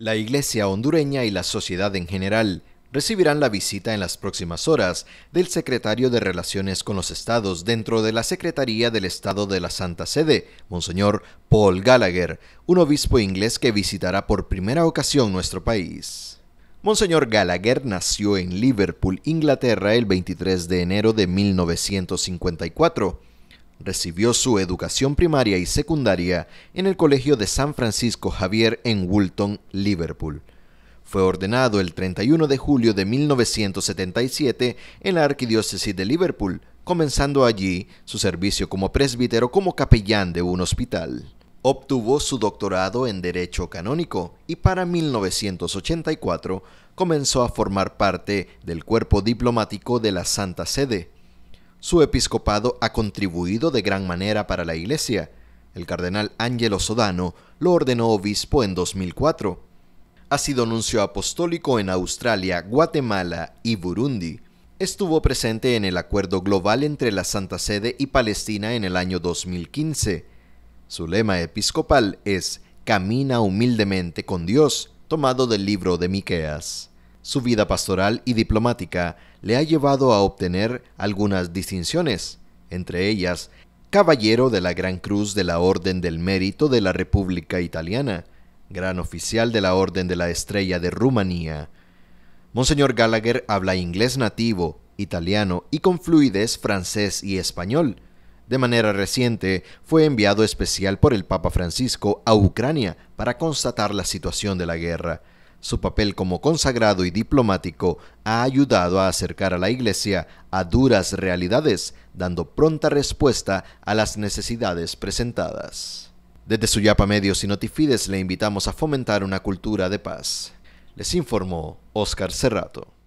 La Iglesia hondureña y la sociedad en general recibirán la visita en las próximas horas del secretario de Relaciones con los Estados dentro de la Secretaría del Estado de la Santa Sede, Monseñor Paul Gallagher, un obispo inglés que visitará por primera ocasión nuestro país. Monseñor Gallagher nació en Liverpool, Inglaterra, el 23 de enero de 1954 Recibió su educación primaria y secundaria en el Colegio de San Francisco Javier en Woolton, Liverpool. Fue ordenado el 31 de julio de 1977 en la Arquidiócesis de Liverpool, comenzando allí su servicio como presbítero como capellán de un hospital. Obtuvo su doctorado en Derecho Canónico y para 1984 comenzó a formar parte del cuerpo diplomático de la Santa Sede, su episcopado ha contribuido de gran manera para la Iglesia. El cardenal Angelo Sodano lo ordenó obispo en 2004. Ha sido nuncio apostólico en Australia, Guatemala y Burundi. Estuvo presente en el acuerdo global entre la Santa Sede y Palestina en el año 2015. Su lema episcopal es Camina humildemente con Dios, tomado del libro de Miqueas. Su vida pastoral y diplomática le ha llevado a obtener algunas distinciones, entre ellas Caballero de la Gran Cruz de la Orden del Mérito de la República Italiana, Gran Oficial de la Orden de la Estrella de Rumanía. Monseñor Gallagher habla inglés nativo, italiano y con fluidez francés y español. De manera reciente, fue enviado especial por el Papa Francisco a Ucrania para constatar la situación de la guerra. Su papel como consagrado y diplomático ha ayudado a acercar a la Iglesia a duras realidades, dando pronta respuesta a las necesidades presentadas. Desde Suyapa Medios y Notifides le invitamos a fomentar una cultura de paz. Les informó Oscar Serrato.